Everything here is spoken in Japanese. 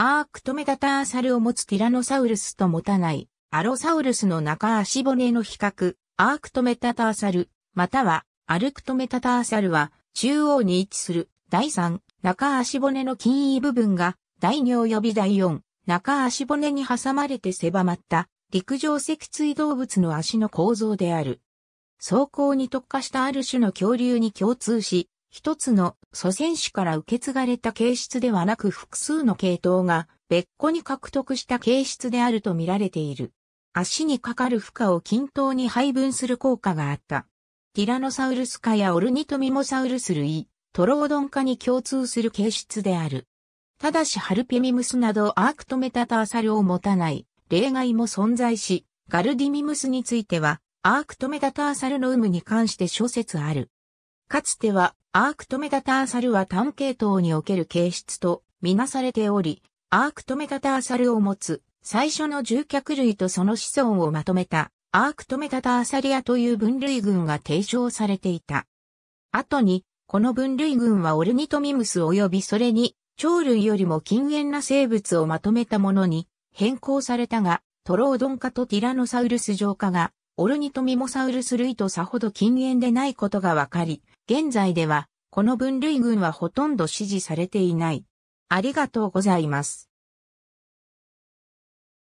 アークトメタターサルを持つティラノサウルスと持たない、アロサウルスの中足骨の比較、アークトメタターサル、または、アルクトメタターサルは、中央に位置する、第3、中足骨の筋位部分が、第尿及び第4、中足骨に挟まれて狭まった、陸上脊椎動物の足の構造である。走行に特化したある種の恐竜に共通し、一つの祖先種から受け継がれた形質ではなく複数の系統が別個に獲得した形質であると見られている。足にかかる負荷を均等に配分する効果があった。ティラノサウルス科やオルニトミモサウルス類、トロオドン科に共通する形質である。ただしハルペミムスなどアークトメタターサルを持たない例外も存在し、ガルディミムスについてはアークトメタターサルの有無に関して諸説ある。かつてはアークトメタターサルは単系統における形質とみなされており、アークトメタターサルを持つ最初の獣脚類とその子孫をまとめたアークトメタターサリアという分類群が提唱されていた。後に、この分類群はオルニトミムス及びそれに鳥類よりも禁煙な生物をまとめたものに変更されたが、トロードン科とティラノサウルス上科がオルニトミモサウルス類とさほど禁煙でないことがわかり、現在では、この分類群はほとんど支持されていない。ありがとうございます。